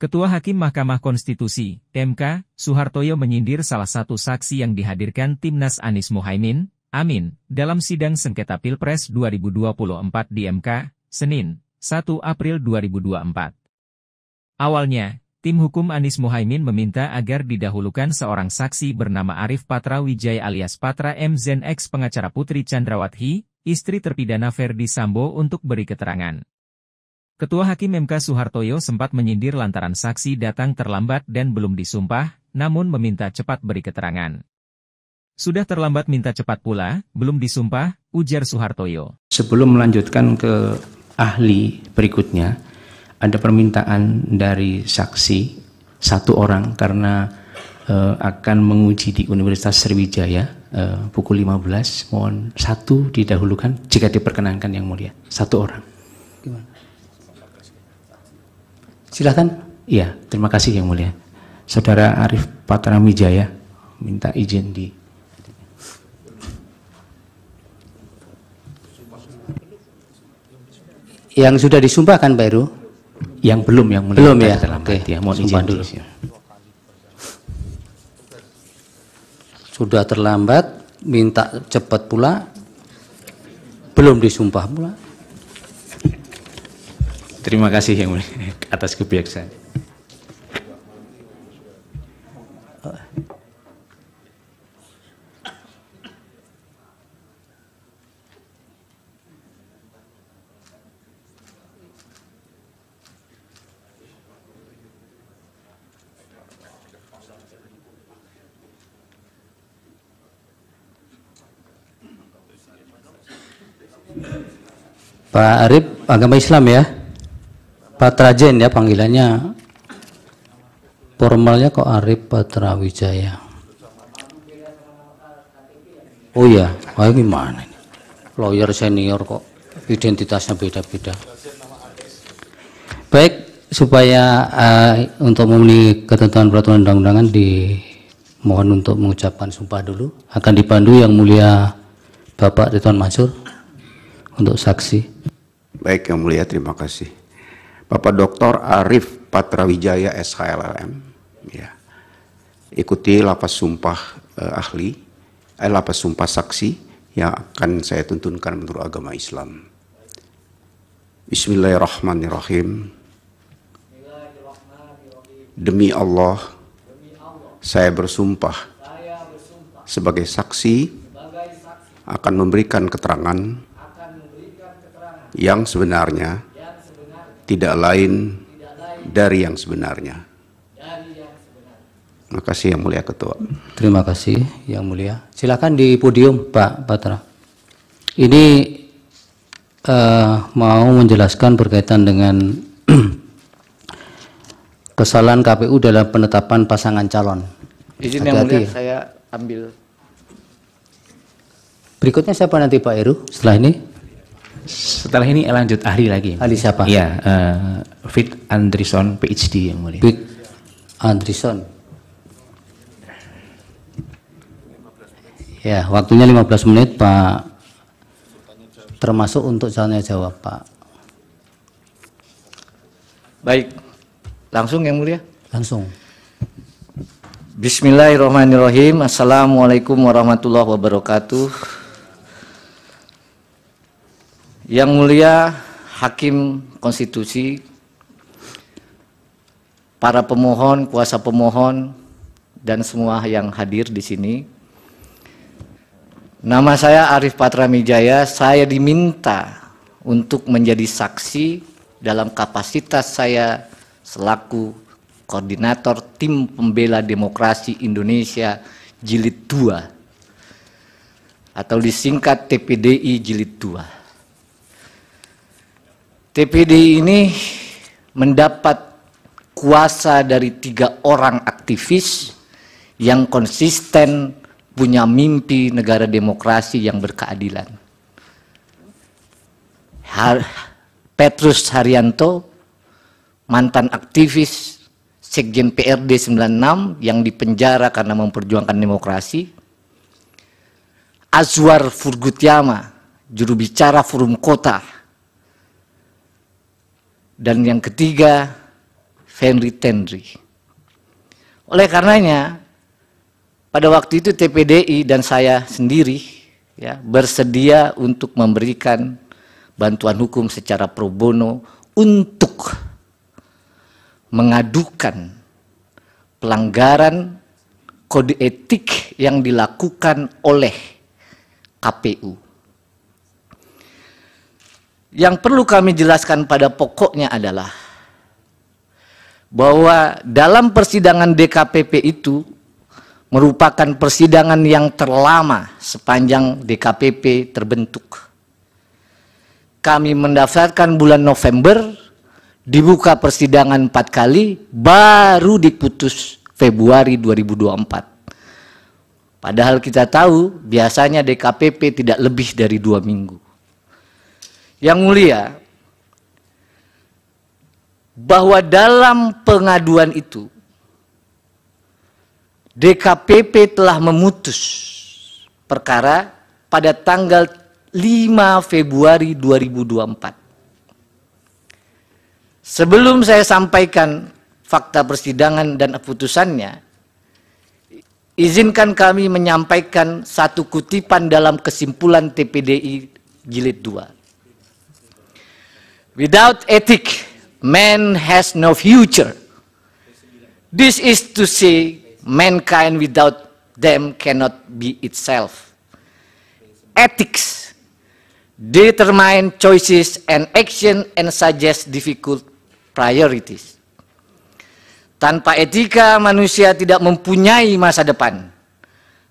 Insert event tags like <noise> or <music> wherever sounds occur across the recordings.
Ketua Hakim Mahkamah Konstitusi, MK, Suhartoyo menyindir salah satu saksi yang dihadirkan Timnas Anies Mohaimin, Amin, dalam sidang sengketa Pilpres 2024 di MK, Senin, 1 April 2024. Awalnya, tim hukum Anies Mohaimin meminta agar didahulukan seorang saksi bernama Arif Patra Wijaya alias Patra MZN X pengacara Putri Chandrawati, istri terpidana Ferdi Sambo untuk beri keterangan. Ketua Hakim MK Suhartoyo sempat menyindir lantaran saksi datang terlambat dan belum disumpah, namun meminta cepat beri keterangan. Sudah terlambat minta cepat pula, belum disumpah, ujar Suhartoyo. Sebelum melanjutkan ke ahli berikutnya, ada permintaan dari saksi satu orang karena e, akan menguji di Universitas Sriwijaya e, pukul 15. Mohon satu didahulukan jika diperkenankan yang mulia. Satu orang. Silahkan. Iya, terima kasih Yang Mulia. Saudara Arif Patramijaya minta izin di Yang sudah disumpahkan Pak Heru? Yang belum, yang mulia. Belum ya? Oke, ya, mohon izin dulu. Sudah terlambat, minta cepat pula, belum disumpah pula. Terima kasih yang <laughs> atas kebijaksanaan. Pak Arif agama Islam ya? Patrajen ya panggilannya. Formalnya kok Arif Patrawijaya. Oh iya, wah gimana ini? Lawyer senior kok identitasnya beda-beda. Baik, supaya uh, untuk memenuhi ketentuan peraturan undang-undangan dimohon untuk mengucapkan sumpah dulu. Akan dipandu yang mulia Bapak Ridwan Mansur untuk saksi. Baik, yang mulia terima kasih. Bapak Dr. Arif Patrawijaya SHLLM. Ya. Ikuti lapas sumpah eh, ahli, eh, lapas sumpah saksi yang akan saya tuntunkan menurut agama Islam. Bismillahirrahmanirrahim. Demi Allah, saya, bersumpah sebagai saksi, akan memberikan keterangan yang sebenarnya tidak lain dari yang sebenarnya. Terima kasih yang mulia ketua. Terima kasih yang mulia. Silakan di podium Pak Patra. Ini uh, mau menjelaskan berkaitan dengan <clears throat> kesalahan KPU dalam penetapan pasangan calon. Izin Hati -hati yang mulia ya. saya ambil. Berikutnya siapa nanti Pak Eru setelah ini? Setelah ini lanjut ahli lagi. Ahli siapa? Iya, uh, Fit Andrison PhD yang mulia. Fit Andrison. Ya, waktunya 15 menit, Pak. Termasuk untuk soalnya jawab, Pak. Baik. Langsung yang mulia? Langsung. Bismillahirrahmanirrahim. Assalamualaikum warahmatullahi wabarakatuh. Yang mulia Hakim Konstitusi, para pemohon, kuasa pemohon, dan semua yang hadir di sini. Nama saya Arif Patramijaya, saya diminta untuk menjadi saksi dalam kapasitas saya selaku koordinator tim pembela demokrasi Indonesia jilid 2 atau disingkat TPDI jilid 2. TPD ini mendapat kuasa dari tiga orang aktivis yang konsisten punya mimpi negara demokrasi yang berkeadilan. Har Petrus Haryanto, mantan aktivis Sekjen PRD 96 yang dipenjara karena memperjuangkan demokrasi. Azwar Furgutyama, juru bicara Forum Kota dan yang ketiga, Henry Tendri. Oleh karenanya, pada waktu itu TPDI dan saya sendiri ya, bersedia untuk memberikan bantuan hukum secara pro bono untuk mengadukan pelanggaran kode etik yang dilakukan oleh KPU yang perlu kami jelaskan pada pokoknya adalah bahwa dalam persidangan DKPP itu merupakan persidangan yang terlama sepanjang DKPP terbentuk. Kami mendaftarkan bulan November, dibuka persidangan empat kali, baru diputus Februari 2024. Padahal kita tahu biasanya DKPP tidak lebih dari dua minggu. Yang mulia, bahwa dalam pengaduan itu DKPP telah memutus perkara pada tanggal 5 Februari 2024. Sebelum saya sampaikan fakta persidangan dan putusannya, izinkan kami menyampaikan satu kutipan dalam kesimpulan TPDI jilid 2. Without ethic, man has no future. This is to say, mankind without them cannot be itself. Ethics determine choices and action and suggest difficult priorities. Tanpa etika, manusia tidak mempunyai masa depan.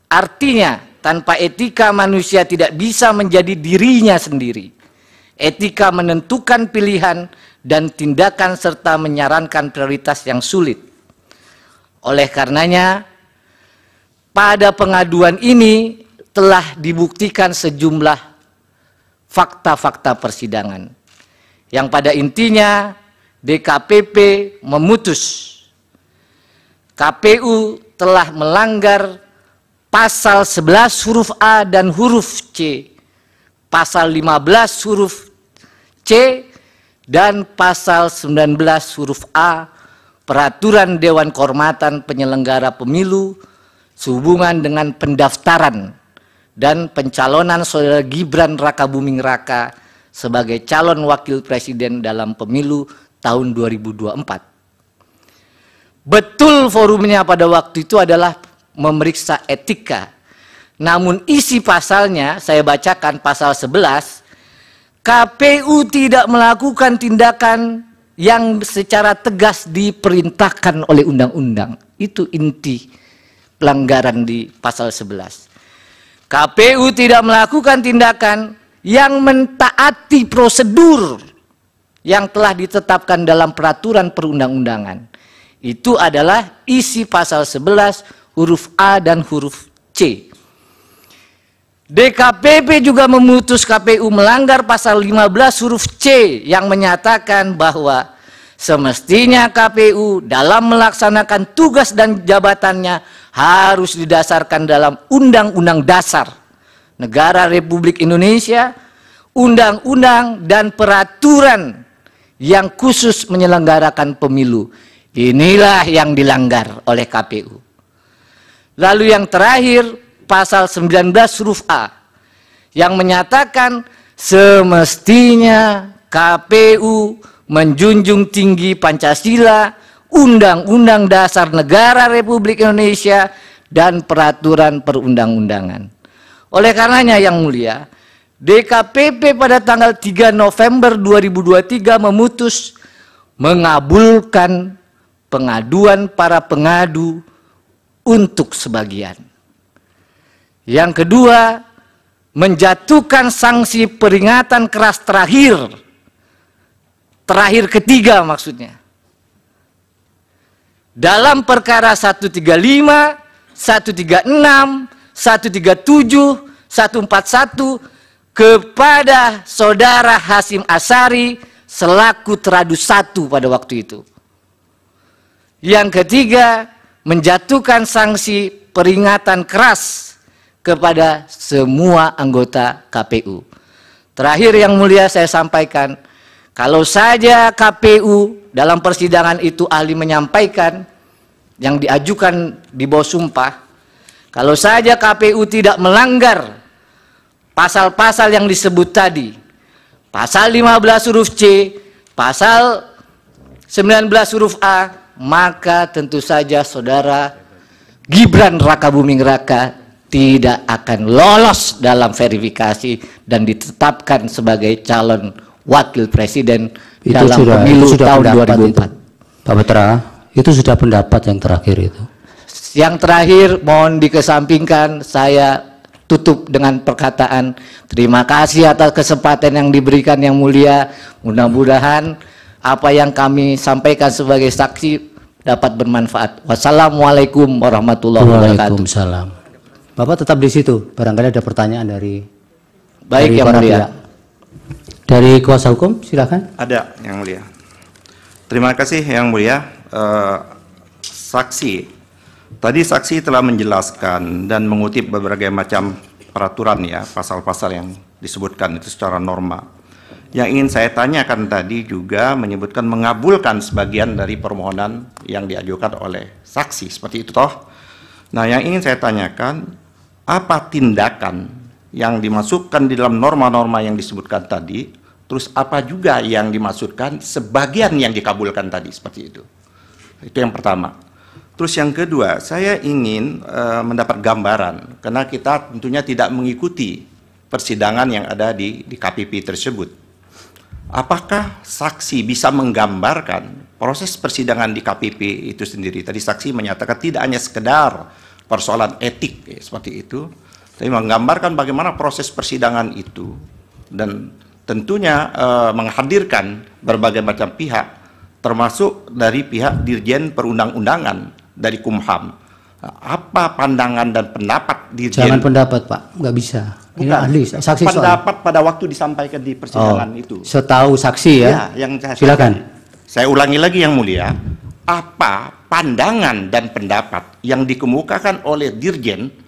Artinya, tanpa etika manusia tidak bisa menjadi dirinya sendiri. Etika menentukan pilihan dan tindakan serta menyarankan prioritas yang sulit. Oleh karenanya, pada pengaduan ini telah dibuktikan sejumlah fakta-fakta persidangan. Yang pada intinya DKPP memutus KPU telah melanggar pasal 11 huruf A dan huruf C, pasal 15 huruf C dan pasal 19 huruf A Peraturan Dewan Kehormatan Penyelenggara Pemilu sehubungan dengan pendaftaran dan pencalonan saudara Gibran Raka Buming Raka sebagai calon wakil presiden dalam pemilu tahun 2024. Betul forumnya pada waktu itu adalah memeriksa etika. Namun isi pasalnya saya bacakan pasal 11 KPU tidak melakukan tindakan yang secara tegas diperintahkan oleh undang-undang. Itu inti pelanggaran di pasal 11. KPU tidak melakukan tindakan yang mentaati prosedur yang telah ditetapkan dalam peraturan perundang-undangan. Itu adalah isi pasal 11 huruf A dan huruf C. DKPP juga memutus KPU melanggar pasal 15 huruf C yang menyatakan bahwa semestinya KPU dalam melaksanakan tugas dan jabatannya harus didasarkan dalam Undang-Undang Dasar Negara Republik Indonesia, Undang-Undang dan peraturan yang khusus menyelenggarakan pemilu. Inilah yang dilanggar oleh KPU. Lalu yang terakhir, pasal 19 huruf A yang menyatakan semestinya KPU menjunjung tinggi Pancasila, Undang-Undang Dasar Negara Republik Indonesia, dan peraturan perundang-undangan. Oleh karenanya yang mulia, DKPP pada tanggal 3 November 2023 memutus mengabulkan pengaduan para pengadu untuk sebagian. Yang kedua, menjatuhkan sanksi peringatan keras terakhir. Terakhir ketiga maksudnya. Dalam perkara 135, 136, 137, 141 kepada saudara Hasim Asari selaku teradu satu pada waktu itu. Yang ketiga, menjatuhkan sanksi peringatan keras kepada semua anggota KPU. Terakhir yang mulia saya sampaikan, kalau saja KPU dalam persidangan itu ahli menyampaikan yang diajukan di bawah sumpah, kalau saja KPU tidak melanggar pasal-pasal yang disebut tadi, pasal 15 huruf C, pasal 19 huruf A, maka tentu saja saudara Gibran Raka Buming Raka tidak akan lolos dalam verifikasi dan ditetapkan sebagai calon wakil presiden itu dalam sudah, pemilu itu sudah tahun 2004. Pak Petra, itu sudah pendapat yang terakhir itu. Yang terakhir mohon dikesampingkan saya tutup dengan perkataan terima kasih atas kesempatan yang diberikan yang mulia. Mudah-mudahan apa yang kami sampaikan sebagai saksi dapat bermanfaat. Wassalamualaikum warahmatullahi wabarakatuh. Bapak tetap di situ. Barangkali ada pertanyaan dari Baik dari yang mulia. Pihak. Dari kuasa hukum silakan. Ada yang mulia. Terima kasih yang mulia. Uh, saksi Tadi saksi telah menjelaskan dan mengutip berbagai macam peraturan ya, pasal-pasal yang disebutkan itu secara norma. Yang ingin saya tanyakan tadi juga menyebutkan mengabulkan sebagian dari permohonan yang diajukan oleh saksi, seperti itu toh. Nah, yang ingin saya tanyakan apa tindakan yang dimasukkan di dalam norma-norma yang disebutkan tadi, terus apa juga yang dimaksudkan sebagian yang dikabulkan tadi seperti itu. Itu yang pertama. Terus yang kedua, saya ingin e, mendapat gambaran karena kita tentunya tidak mengikuti persidangan yang ada di di KPP tersebut. Apakah saksi bisa menggambarkan proses persidangan di KPP itu sendiri? Tadi saksi menyatakan tidak hanya sekedar persoalan etik ya, seperti itu, tapi menggambarkan bagaimana proses persidangan itu dan tentunya eh, menghadirkan berbagai macam pihak, termasuk dari pihak Dirjen Perundang-undangan dari Kumham. Apa pandangan dan pendapat Dirjen? Jangan pendapat Pak, nggak bisa. Bukan. Ini ahli, saksi pendapat soal. pada waktu disampaikan di persidangan oh, itu. Setahu saksi ya. ya yang Silakan. Saya ulangi lagi yang mulia. Apa pandangan dan pendapat yang dikemukakan oleh Dirjen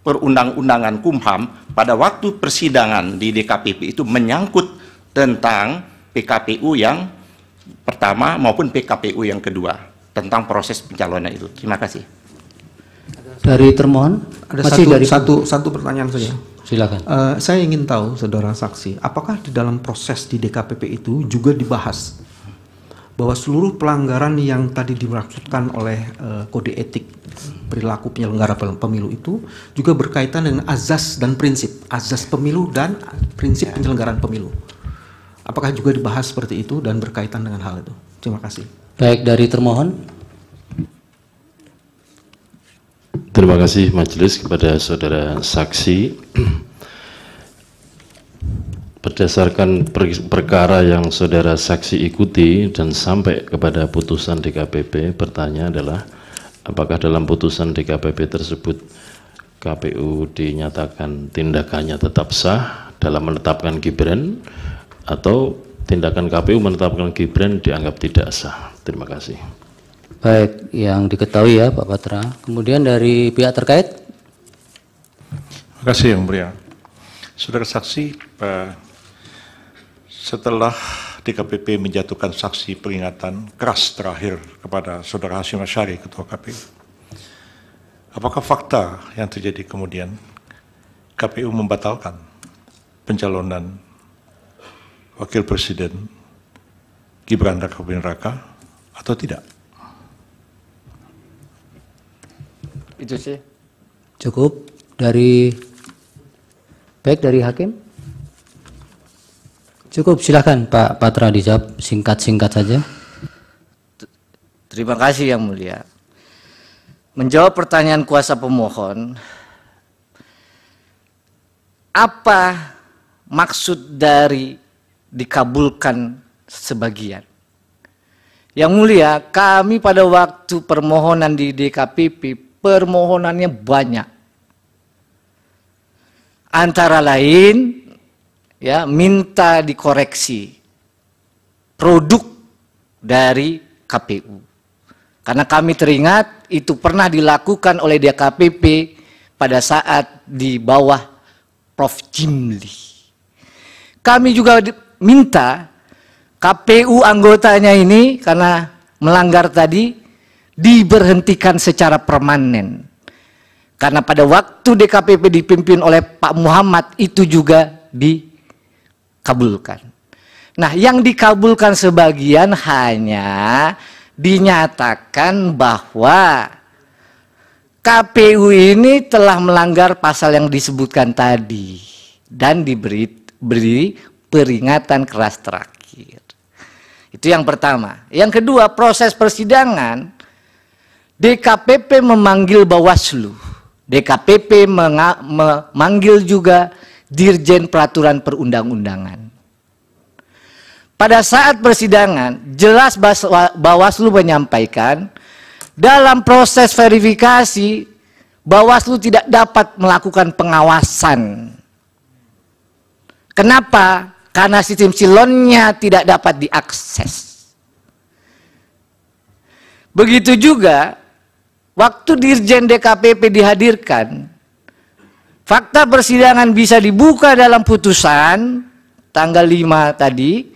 Perundang-undangan Kumham pada waktu persidangan di DKPP itu menyangkut tentang PKPU yang pertama maupun PKPU yang kedua tentang proses pencalonan itu. Terima kasih. Dari termohon ada masih satu, dari satu satu pertanyaan saja. Silakan. Uh, saya ingin tahu saudara saksi, apakah di dalam proses di DKPP itu juga dibahas bahwa seluruh pelanggaran yang tadi dimaksudkan oleh uh, kode etik perilaku penyelenggara pemilu itu juga berkaitan dengan azas dan prinsip azas pemilu dan prinsip ya. penyelenggaraan pemilu. Apakah juga dibahas seperti itu dan berkaitan dengan hal itu? Terima kasih. Baik dari termohon. Terima kasih majelis kepada saudara saksi berdasarkan per perkara yang saudara saksi ikuti dan sampai kepada putusan DKPP bertanya adalah apakah dalam putusan DKPP tersebut KPU dinyatakan tindakannya tetap sah dalam menetapkan Gibran atau tindakan KPU menetapkan Gibran dianggap tidak sah. Terima kasih. Baik, yang diketahui ya Pak Patra. Kemudian dari pihak terkait. Terima kasih Yang Mulia. Saudara saksi, Pak setelah DKPP menjatuhkan saksi peringatan keras terakhir kepada Saudara Hashim Asyari, Ketua KPU, apakah fakta yang terjadi kemudian KPU membatalkan pencalonan Wakil Presiden Gibran Raka Bin Raka atau tidak? Itu sih. Cukup dari baik dari hakim. Cukup, silakan Pak Patra dijawab singkat-singkat saja. Terima kasih Yang Mulia. Menjawab pertanyaan kuasa pemohon, apa maksud dari dikabulkan sebagian? Yang mulia, kami pada waktu permohonan di DKPP, permohonannya banyak. Antara lain, ya minta dikoreksi produk dari KPU. Karena kami teringat itu pernah dilakukan oleh DKPP pada saat di bawah Prof. Jimli. Kami juga minta KPU anggotanya ini karena melanggar tadi diberhentikan secara permanen. Karena pada waktu DKPP dipimpin oleh Pak Muhammad itu juga di kabulkan. Nah, yang dikabulkan sebagian hanya dinyatakan bahwa KPU ini telah melanggar pasal yang disebutkan tadi dan diberi beri peringatan keras terakhir. Itu yang pertama. Yang kedua, proses persidangan DKPP memanggil Bawaslu. DKPP memanggil juga Dirjen Peraturan Perundang-undangan. Pada saat persidangan, jelas Bawaslu menyampaikan dalam proses verifikasi Bawaslu tidak dapat melakukan pengawasan. Kenapa? Karena sistem silonnya tidak dapat diakses. Begitu juga waktu Dirjen DKPP dihadirkan, Fakta persidangan bisa dibuka dalam putusan tanggal 5 tadi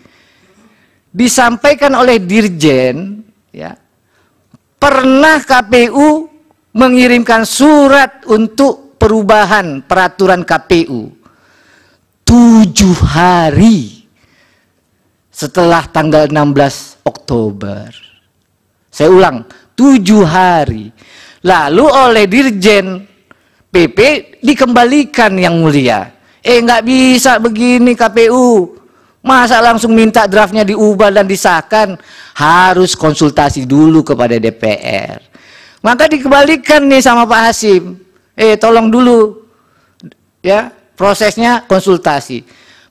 disampaikan oleh dirjen ya. Pernah KPU mengirimkan surat untuk perubahan peraturan KPU tujuh hari setelah tanggal 16 Oktober. Saya ulang, tujuh hari. Lalu oleh Dirjen PP dikembalikan yang mulia. Eh nggak bisa begini KPU. Masa langsung minta draftnya diubah dan disahkan? Harus konsultasi dulu kepada DPR. Maka dikembalikan nih sama Pak Hasim. Eh tolong dulu. Ya, prosesnya konsultasi.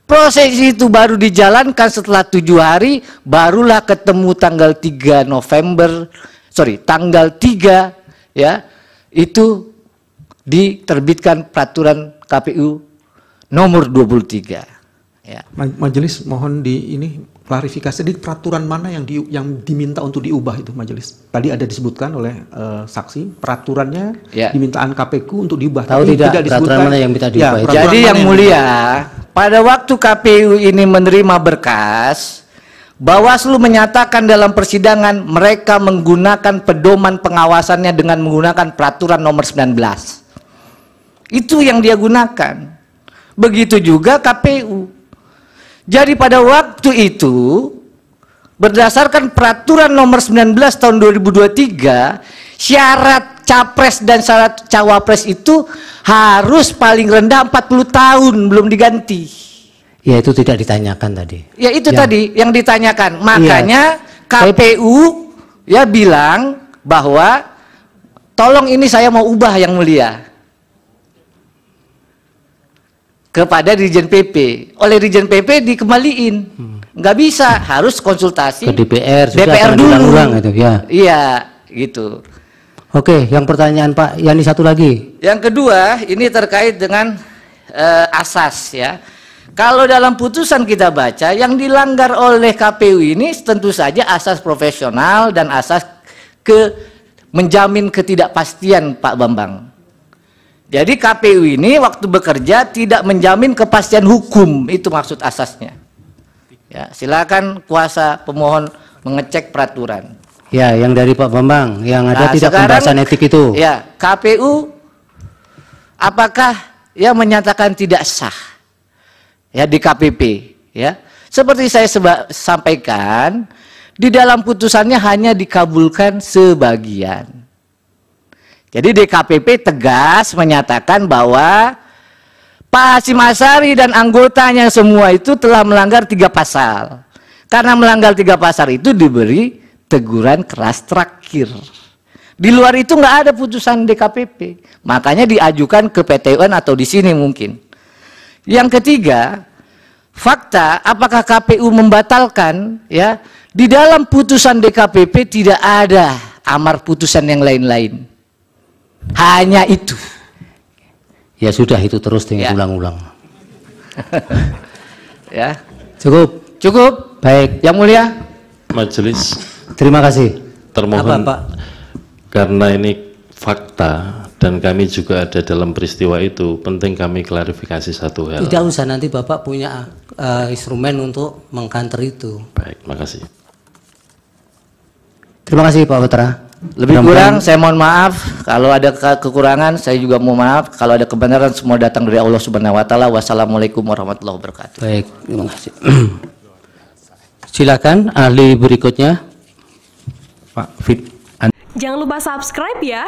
Proses itu baru dijalankan setelah tujuh hari, barulah ketemu tanggal 3 November, sorry, tanggal 3 ya, itu diterbitkan peraturan KPU nomor 23. Ya. Majelis mohon di ini klarifikasi di peraturan mana yang di, yang diminta untuk diubah itu majelis. Tadi ada disebutkan oleh uh, saksi peraturannya ya. dimintaan KPU untuk diubah. Tahu tidak, tidak disebutkan peraturan mana yang minta diubah. Ya, Jadi yang, yang mulia, yang pada waktu KPU ini menerima berkas Bawaslu menyatakan dalam persidangan mereka menggunakan pedoman pengawasannya dengan menggunakan peraturan nomor 19. Itu yang dia gunakan. Begitu juga KPU. Jadi pada waktu itu, berdasarkan peraturan nomor 19 tahun 2023, syarat capres dan syarat cawapres itu harus paling rendah 40 tahun, belum diganti. Ya itu tidak ditanyakan tadi. Ya itu yang, tadi yang ditanyakan. Makanya iya. KPU ya bilang bahwa tolong ini saya mau ubah yang mulia kepada Dirjen PP. Oleh Dirjen PP dikembaliin. Hmm. Nggak bisa, harus konsultasi ke DPR, DPR dulu. Ulang itu, ya. Iya, gitu. Oke, yang pertanyaan Pak Yani satu lagi. Yang kedua, ini terkait dengan uh, asas ya. Kalau dalam putusan kita baca yang dilanggar oleh KPU ini tentu saja asas profesional dan asas ke menjamin ketidakpastian Pak Bambang. Jadi KPU ini waktu bekerja tidak menjamin kepastian hukum, itu maksud asasnya. Ya, silakan kuasa pemohon mengecek peraturan. Ya, yang dari Pak Bambang, yang ada nah, tidak sekarang, pembahasan etik itu. Ya, KPU apakah ya menyatakan tidak sah? Ya di KPP, ya. Seperti saya sampaikan, di dalam putusannya hanya dikabulkan sebagian jadi DKPP tegas menyatakan bahwa Pak Hasim dan anggotanya semua itu telah melanggar tiga pasal. Karena melanggar tiga pasal itu diberi teguran keras terakhir. Di luar itu nggak ada putusan DKPP. Makanya diajukan ke PTUN atau di sini mungkin. Yang ketiga, fakta apakah KPU membatalkan ya di dalam putusan DKPP tidak ada amar putusan yang lain-lain. Hanya itu. Ya sudah itu terus dengan ya. ulang-ulang. <laughs> ya. Cukup. Cukup. Baik, Yang Mulia. Majelis. Terima kasih. Termohon. Apa, Pak? Karena ini fakta dan kami juga ada dalam peristiwa itu penting kami klarifikasi satu hal tidak usah nanti bapak punya uh, instrumen untuk mengkanter itu baik makasih terima kasih pak Putra lebih kurang saya mohon maaf kalau ada ke kekurangan saya juga mohon maaf kalau ada kebenaran semua datang dari Allah Subhanahu wa taala. Wassalamualaikum warahmatullahi wabarakatuh. Baik, terima kasih. <clears throat> Silakan ahli berikutnya Pak Fit. Jangan lupa subscribe ya.